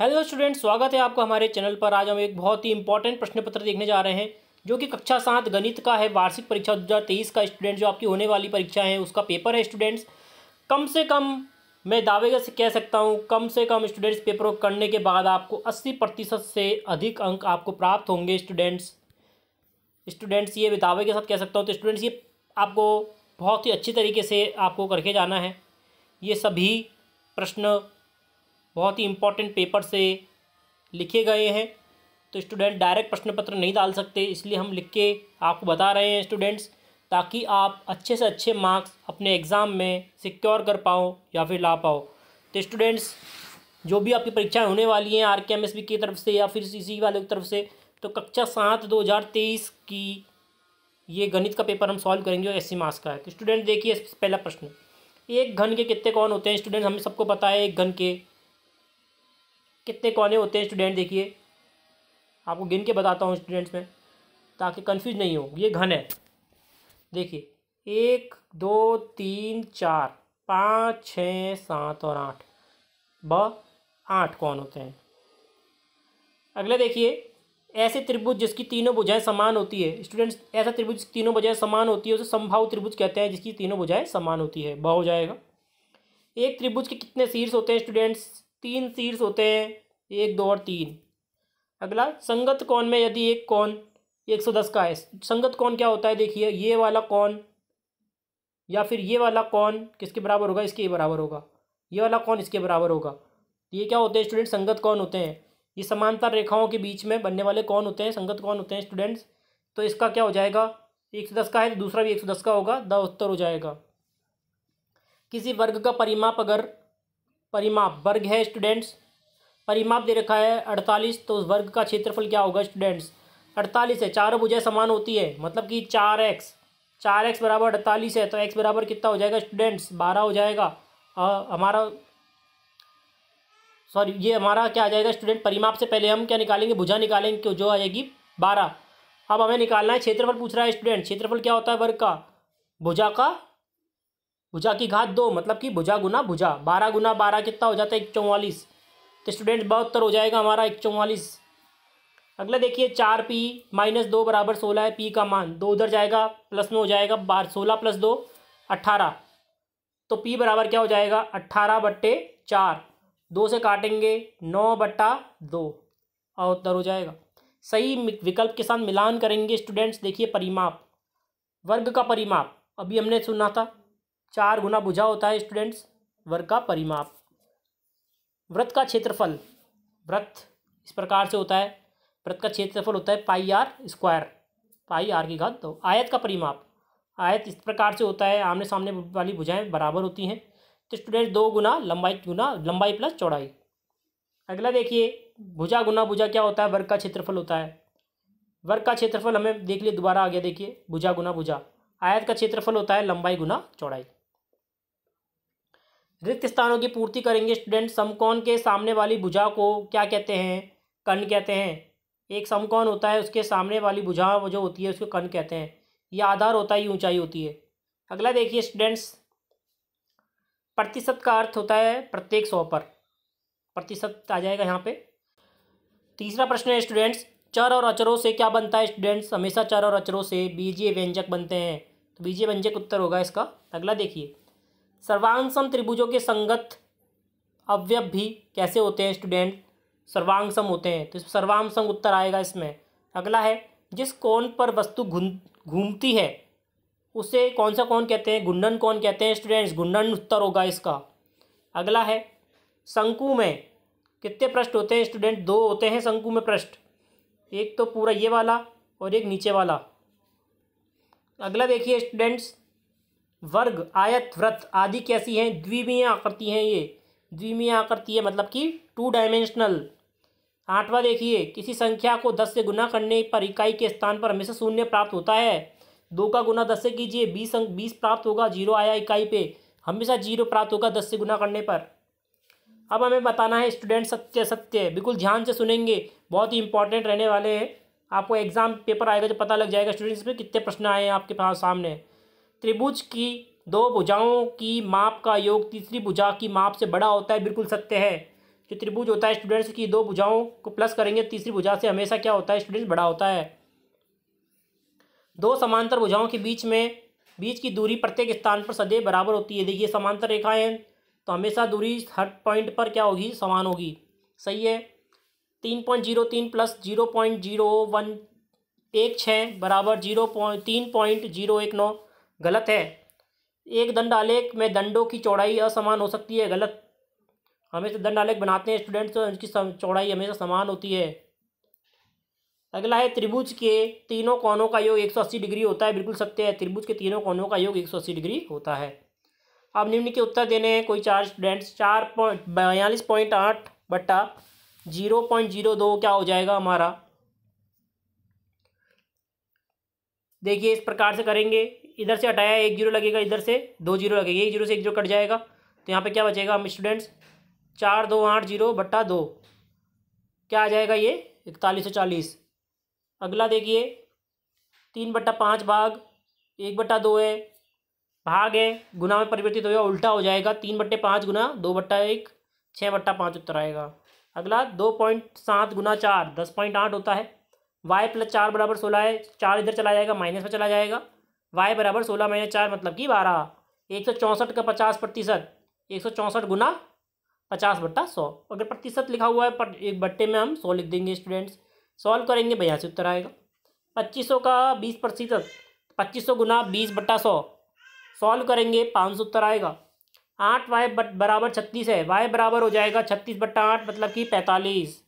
hello students स्वागत है आपको हमारे चैनल पर आज हम एक बहुत ही इंपॉर्टेंट प्रश्न पत्र देखने जा रहे हैं जो कि कक्षा सात गणित का है वार्षिक परीक्षा 2023 का स्टूडेंट जो आपकी होने वाली परीक्षा है उसका पेपर है स्टूडेंट्स कम से कम मैं दावे से कह सकता हूँ कम से कम स्टूडेंट्स पेपर करने के बाद आपको अस्सी प्रतिशत से अधिक अंक आपको प्राप्त होंगे स्टूडेंट्स स्टूडेंट्स ये दावे के साथ कह सकता हूँ तो स्टूडेंट्स ये आपको बहुत ही अच्छी तरीके से आपको करके जाना है ये सभी प्रश्न बहुत ही इंपॉर्टेंट पेपर से लिखे गए हैं तो स्टूडेंट डायरेक्ट प्रश्न पत्र नहीं डाल सकते इसलिए हम लिख के आपको बता रहे हैं स्टूडेंट्स ताकि आप अच्छे से अच्छे मार्क्स अपने एग्ज़ाम में सिक्योर कर पाओ या फिर ला पाओ तो स्टूडेंट्स जो भी आपकी परीक्षाएं होने वाली हैं आर के एम एस बी की तरफ से या फिर सी सी वाले की तरफ से तो कक्षा सात दो हज़ार तेईस की ये गणित का पेपर हम सॉल्व करेंगे एस सी मार्क्स का है तो स्टूडेंट देखिए पहला प्रश्न एक घन के कितने कौन होते हैं स्टूडेंट हमें सबको पता है एक घन के कितने कोने होते हैं स्टूडेंट देखिए आपको गिन के बताता हूँ स्टूडेंट्स में ताकि कन्फ्यूज नहीं हो ये घन है देखिए एक दो तीन चार पाँच छः सात और आठ ब आठ कौन होते हैं अगले देखिए ऐसे त्रिभुज जिसकी तीनों भुजाएं समान होती है स्टूडेंट्स ऐसा त्रिभुज तीनों भुजाएं समान होती है उसे संभाव त्रिभुज कहते हैं जिसकी तीनों भुजाएं समान होती है ब हो जाएगा एक त्रिभुज के कितने शीर्ष होते हैं स्टूडेंट्स तीन शीर्ष होते हैं एक दो और तीन अगला संगत कौन में यदि एक कौन एक सौ दस का है संगत कौन क्या होता है देखिए ये वाला कौन या फिर ये वाला कौन किसके बराबर होगा इसके बराबर होगा ये वाला कौन इसके बराबर होगा तो ये क्या होते हैं स्टूडेंट संगत कौन होते हैं ये समांतर रेखाओं के बीच में बनने वाले कौन होते हैं संगत कौन होते हैं स्टूडेंट्स तो इसका क्या हो जाएगा एक सौ दस का है तो दूसरा भी एक सौ दस का होगा द उत्तर हो जाएगा किसी वर्ग का परिमाप अगर परिमाप वर्ग है स्टूडेंट्स परिमाप दे रखा है अड़तालीस तो उस वर्ग का क्षेत्रफल क्या होगा स्टूडेंट्स अड़तालीस है चारों भुजाएं समान होती है मतलब कि चार एक्स चार एक्स बराबर अड़तालीस है तो एक्स बराबर कितना हो जाएगा स्टूडेंट्स बारह हो जाएगा आ, हमारा सॉरी ये हमारा क्या आ जाएगा स्टूडेंट परिमाप से पहले हम क्या निकालेंगे भुजा निकालेंगे जो आ जाएगी बारह अब हमें निकालना है क्षेत्रफल पूछ रहा है स्टूडेंट क्षेत्रफल क्या होता है वर्ग का भुजा का भुजा की घात दो मतलब कि भुजा गुना भुजा बारह गुना बारह कितना हो जाता है एक चौवालीस तो स्टूडेंट बहत्तर हो जाएगा हमारा एक चौवालीस अगला देखिए चार पी माइनस दो बराबर सोलह है पी का मान दो उधर जाएगा प्लस में हो जाएगा बार सोलह प्लस दो अट्ठारह तो पी बराबर क्या हो जाएगा अट्ठारह बट्टे चार दो से काटेंगे नौ बट्टा दो और उत्तर हो जाएगा सही विकल्प के साथ मिलान करेंगे स्टूडेंट्स देखिए परिमाप वर्ग का परिमाप अभी हमने सुना था चार गुना बुझा होता है स्टूडेंट्स वर्ग का परिमाप व्रत का क्षेत्रफल व्रत इस प्रकार से होता है व्रत का क्षेत्रफल होता है pi R square pi R की घात दो आयत का परिमाप आयत इस प्रकार से होता है आमने सामने वाली भुजाएं बराबर होती हैं तो स्टूडेंट दो गुना लंबाई गुना लंबाई प्लस चौड़ाई अगला देखिए भुजा गुना भुजा क्या होता है वर्ग का क्षेत्रफल होता है वर्ग का क्षेत्रफल हमें देख लिए दोबारा आ गया देखिए भुजा गुना भुजा आयत का क्षेत्रफल होता है लंबाई गुना चौड़ाई रिक्त स्थानों की पूर्ति करेंगे स्टूडेंट समकोण के सामने वाली भुजा को क्या कहते हैं कण कहते हैं एक समकोण होता है उसके सामने वाली भुजा जो होती है उसको कण कहते हैं यह आधार होता है ये ऊंचाई होती है अगला देखिए स्टूडेंट्स प्रतिशत का अर्थ होता है प्रत्येक सौ पर प्रतिशत आ जाएगा यहाँ पे तीसरा प्रश्न है स्टूडेंट्स चर और अचरों से क्या बनता है स्टूडेंट्स हमेशा चर और अचरों से बीजीय व्यंजक बनते हैं तो बीजीय व्यंजक उत्तर होगा इसका अगला देखिए सर्वांगसम त्रिभुजों के संगत अवयव भी कैसे होते हैं स्टूडेंट सर्वांगसम होते हैं तो सर्वांग उत्तर आएगा इसमें अगला है जिस कोण पर वस्तु घूम घूमती है उसे कौन सा कौन कहते हैं गुंडन कौन कहते हैं स्टूडेंट्स घुंडन उत्तर होगा इसका अगला है शंकु में कितने पृष्ठ होते हैं स्टूडेंट दो होते हैं शंकु में पृष्ठ एक तो पूरा ये वाला और एक नीचे वाला अगला देखिए स्टूडेंट्स वर्ग आयत व्रत आदि कैसी हैं द्विमीय आकृति हैं ये द्विवीय आकृति है मतलब कि टू डायमेंशनल आठवां देखिए किसी संख्या को दस से गुना करने पर इकाई के स्थान पर हमेशा शून्य प्राप्त होता है दो का गुना दस से कीजिए बीस अंक बीस प्राप्त होगा जीरो आया इकाई पे हमेशा जीरो प्राप्त होगा दस से गुना करने पर अब हमें बताना है स्टूडेंट सत्य सत्य बिल्कुल ध्यान से सुनेंगे बहुत ही इंपॉर्टेंट रहने वाले हैं आपको एग्जाम पेपर आएगा तो पता लग जाएगा स्टूडेंट्स में कितने प्रश्न आए हैं आपके पास सामने त्रिभुज की दो भुजाओं की माप का योग तीसरी भुजा की माप से बड़ा होता है बिल्कुल सत्य है जो त्रिभुज होता है स्टूडेंट्स की दो भुजाओं को प्लस करेंगे तीसरी भुजा से हमेशा क्या होता है स्टूडेंट्स बड़ा होता है दो समांतर भुजाओं के बीच में बीच की दूरी प्रत्येक स्थान पर सदैव बराबर होती है देखिए समांतर रेखाएं हैं तो हमेशा दूरी हर पॉइंट पर क्या होगी समान होगी सही है तीन पॉइंट जीरो तीन plus zero point zero one एक छः बराबर जीरो पॉइंट तीन पॉइंट जीरो एक नौ गलत है एक दंडालेख में दंडों की चौड़ाई असमान हो सकती है गलत हमेशा दंडालेख बनाते हैं स्टूडेंट्स तो उनकी चौड़ाई हमेशा समान होती है अगला है त्रिभुज के तीनों कोनों का योग 180 डिग्री होता है बिल्कुल सत्य है त्रिभुज के तीनों कोनों का योग 180 डिग्री होता है अब निम्न के उत्तर देने हैं कोई चार स्टूडेंट्स चार पॉइंट बयालीस पॉइंट आठ बट्टा जीरो पॉइंट जीरो दो क्या हो जाएगा हमारा देखिए इस प्रकार से करेंगे इधर से हटाया एक जीरो लगेगा इधर से दो जीरो लगेगा एक जीरो से एक जीरो कट जाएगा तो यहाँ पे क्या बचेगा हम स्टूडेंट्स चार दो आठ जीरो बट्टा दो क्या आ जाएगा ये इकतालीस सौ चालीस अगला देखिए तीन बट्टा पाँच भाग एक बट्टा दो है भाग है गुना में परिवर्तित हो गया उल्टा हो जाएगा तीन बट्टे पाँच गुना दो बट्टा एक छः बट्टा पाँच उत्तर आएगा अगला दो पॉइंट सात गुना चार दस पॉइंट आठ होता है वाई प्लस चार बराबर सोलह है चार इधर चला जाएगा माइनस में चला जाएगा वाई बराबर सोलह माइनस चार मतलब कि बारह एक सौ चौंसठ का पचास प्रतिशत एक सौ चौंसठ गुना पचास बट्टा सौ अगर प्रतिशत लिखा हुआ है पर एक बट्टे में हम सौ लिख देंगे स्टूडेंट्स सॉल्व करेंगे भैया से उत्तर आएगा पच्चीस सौ का बीस प्रतिशत पच्चीस सौ गुना बीस बट्टा सौ सॉल्व करेंगे पाँच सौ उत्तर आएगा आठ वाई बट बराबर छत्तीस है वाई बराबर हो जाएगा छत्तीस बट्टा आठ मतलब कि पैंतालीस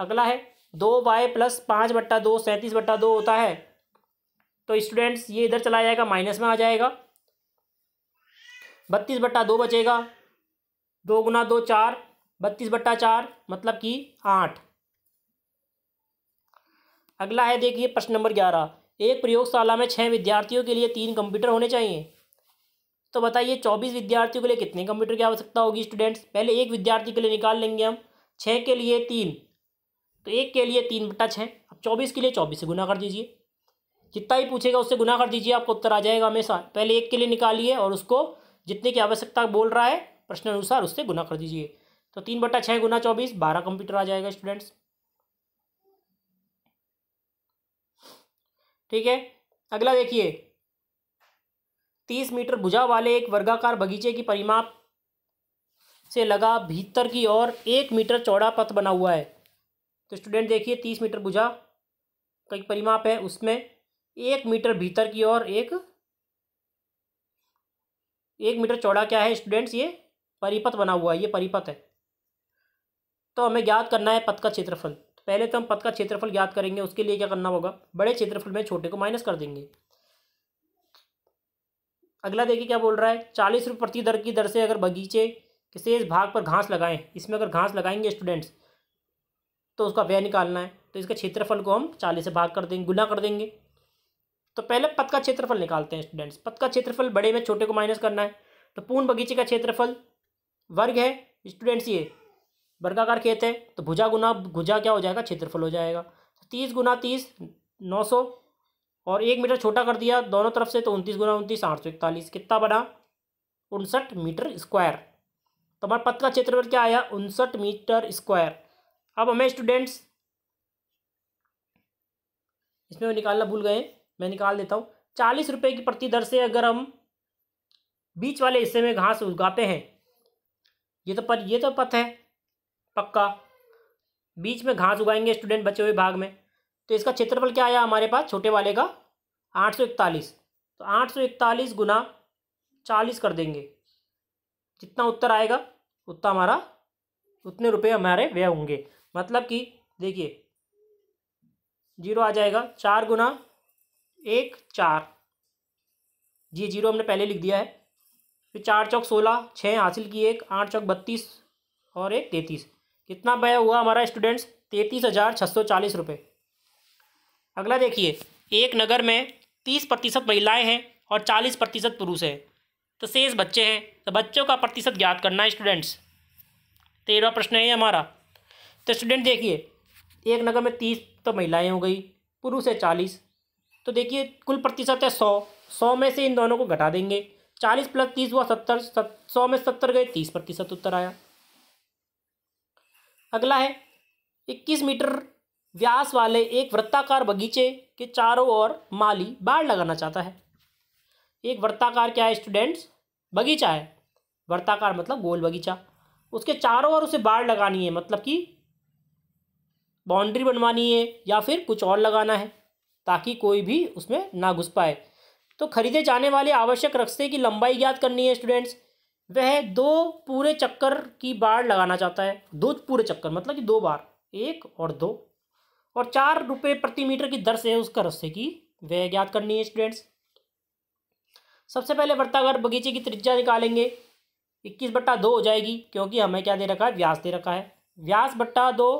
अगला है दो वाई प्लस पाँच बट्टा दो सैंतीस बट्टा दो होता है तो स्टूडेंट्स ये इधर चला जाएगा माइनस में आ जाएगा बत्तीस बट्टा दो बचेगा दो गुना दो चार बत्तीस बट्टा चार मतलब कि आठ अगला है देखिए प्रश्न नंबर ग्यारह एक प्रयोगशाला में छः विद्यार्थियों के लिए तीन कंप्यूटर होने चाहिए तो बताइए चौबीस विद्यार्थियों के लिए कितने कंप्यूटर की आवश्यकता होगी स्टूडेंट्स पहले एक विद्यार्थी के लिए निकाल लेंगे हम छः के लिए तीन तो एक के लिए तीन बट्टा छः अब चौबीस के लिए चौबीस से गुना कर दीजिए जितना ही पूछेगा उससे गुना कर दीजिए आपको उत्तर आ जाएगा हमेशा पहले एक के लिए निकालिए और उसको जितने की आवश्यकता बोल रहा है प्रश्न अनुसार उससे गुना कर दीजिए तो तीन बट्टा छः गुना चौबीस बारह कंप्यूटर आ जाएगा स्टूडेंट्स ठीक है अगला देखिए तीस मीटर भुजा वाले एक वर्गाकार बगीचे की परिमाप से लगा भीतर की ओर एक मीटर चौड़ा पथ बना हुआ है तो स्टूडेंट देखिए तीस मीटर भुजा का एक परिमाप है उसमें एक मीटर भीतर की ओर एक एक मीटर चौड़ा क्या है स्टूडेंट्स ये परिपथ बना हुआ है ये परिपथ है तो हमें ज्ञात करना है पथ का क्षेत्रफल तो पहले तो हम पथ का क्षेत्रफल ज्ञात करेंगे उसके लिए क्या करना होगा बड़े क्षेत्रफल में छोटे को माइनस कर देंगे अगला देखिए क्या बोल रहा है चालीस रुपये प्रति दर की दर से अगर बगीचे किसी इस भाग पर घास लगाएं इसमें अगर घास लगाएंगे स्टूडेंट्स तो उसका व्यय निकालना है तो इसके क्षेत्रफल को हम चालीस से भाग कर देंगे गुना कर देंगे तो पहले पद का क्षेत्रफल निकालते हैं स्टूडेंट्स पद का क्षेत्रफल बड़े में छोटे को माइनस करना है तो पूर्ण बगीचे का क्षेत्रफल वर्ग है स्टूडेंट्स ये वर्गाकार खेत है तो भुजा गुना भुजा क्या हो जाएगा क्षेत्रफल हो जाएगा तो तीस गुना तीस नौ सौ और एक मीटर छोटा कर दिया दोनों तरफ से तो उनतीस गुना उनतीस आठ सौ इकतालीस कितना बना उनसठ मीटर स्क्वायर तो हमारे पथ का क्षेत्रफल क्या आया उनसठ मीटर स्क्वायर अब हमें स्टूडेंट्स इसमें निकालना भूल गए मैं निकाल देता हूँ चालीस रुपये की प्रति दर से अगर हम बीच वाले हिस्से में घास उगाते हैं ये तो पर ये तो पथ है पक्का बीच में घास उगाएंगे स्टूडेंट बचे हुए भाग में तो इसका क्षेत्रफल क्या आया हमारे पास छोटे वाले का आठ सौ इकतालीस तो आठ सौ इकतालीस गुना चालीस कर देंगे जितना उत्तर आएगा उतना हमारा उतने रुपए हमारे व्यय होंगे मतलब कि देखिए जीरो आ जाएगा चार गुना एक चार जी जीरो हमने पहले लिख दिया है फिर चार चौक सोलह छः हासिल की एक आठ चौक बत्तीस और एक तैंतीस कितना बया हुआ हमारा स्टूडेंट्स तैंतीस हज़ार छः सौ चालीस रुपये अगला देखिए एक नगर में तीस प्रतिशत महिलाएँ हैं और चालीस प्रतिशत पुरुष हैं तो शेष बच्चे हैं तो बच्चों का प्रतिशत ज्ञात करना है स्टूडेंट्स तेरह प्रश्न है हमारा तो स्टूडेंट देखिए एक नगर में तीस तो महिलाएँ हो गई पुरुष है चालीस तो देखिए कुल प्रतिशत है सौ सौ में से इन दोनों को घटा देंगे चालीस प्लस तीस हुआ सत्तर सौ में सत्तर गए तीस प्रतिशत उत्तर आया अगला है इक्कीस मीटर व्यास वाले एक वृत्ताकार बगीचे के चारों ओर माली बाढ़ लगाना चाहता है एक वृत्ताकार क्या है स्टूडेंट्स बगीचा है वृत्ताकार मतलब गोल बगीचा उसके चारों ओर उसे बाढ़ लगानी है मतलब कि बाउंड्री बनवानी है या फिर कुछ और लगाना है ताकि कोई भी उसमें ना घुस पाए तो खरीदे जाने वाले आवश्यक रस्ते की लंबाई ज्ञात करनी है स्टूडेंट्स वह दो पूरे चक्कर की बाढ़ लगाना चाहता है दो पूरे चक्कर मतलब कि दो बार एक और दो और चार रुपये प्रति मीटर की दर से उसका रस्से की वह ज्ञात करनी है स्टूडेंट्स सबसे पहले वर्तागर बगीचे की त्रिज्या निकालेंगे इक्कीस बट्टा दो हो जाएगी क्योंकि हमें क्या दे रखा है व्यास दे रखा है व्यास बट्टा दो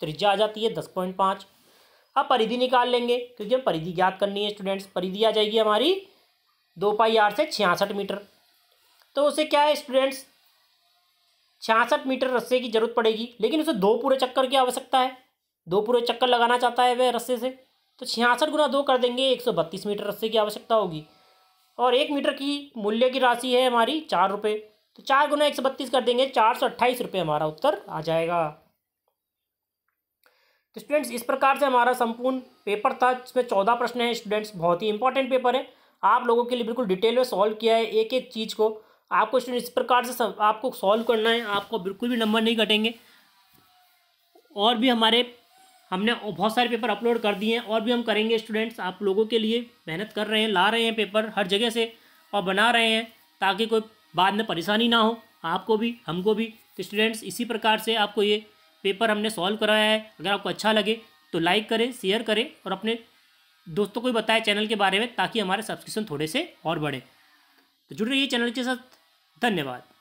त्रिज्या आ जाती है दस पॉइंट पाँच अब परिधि निकाल लेंगे क्योंकि हम परिधि ज्ञात करनी है स्टूडेंट्स परिधि आ जाएगी हमारी दो पाई आठ से छियासठ मीटर तो उसे क्या है स्टूडेंट्स छियासठ मीटर रस्से की जरूरत पड़ेगी लेकिन उसे दो पूरे चक्कर की आवश्यकता है दो पूरे चक्कर लगाना चाहता है वह रस्से से तो छियासठ गुना दो कर देंगे एक सौ बत्तीस मीटर रस्से की आवश्यकता होगी और एक मीटर की मूल्य की राशि है हमारी चार रुपये तो चार गुना एक सौ बत्तीस कर देंगे चार सौ अट्ठाईस रुपये हमारा उत्तर आ जाएगा तो स्टूडेंट्स इस प्रकार से हमारा संपूर्ण पेपर था इसमें चौदह प्रश्न हैं स्टूडेंट्स बहुत ही इंपॉर्टेंट पेपर है आप लोगों के लिए बिल्कुल डिटेल में सॉल्व किया है एक एक चीज़ को आपको स्टूडेंट्स इस प्रकार से सब आपको सॉल्व करना है आपको बिल्कुल भी नंबर नहीं कटेंगे और भी हमारे हमने बहुत सारे पेपर अपलोड कर दिए हैं और भी हम करेंगे स्टूडेंट्स आप लोगों के लिए मेहनत कर रहे हैं ला रहे हैं पेपर हर जगह से और बना रहे हैं ताकि कोई बाद में परेशानी ना हो आपको भी हमको भी तो स्टूडेंट्स इसी प्रकार से आपको ये पेपर हमने सॉल्व कराया है अगर आपको अच्छा लगे तो लाइक करें शेयर करें और अपने दोस्तों को भी बताएं चैनल के बारे में ताकि हमारे सब्सक्रिप्शन थोड़े से और बढ़े तो जुड़ है चैनल के साथ धन्यवाद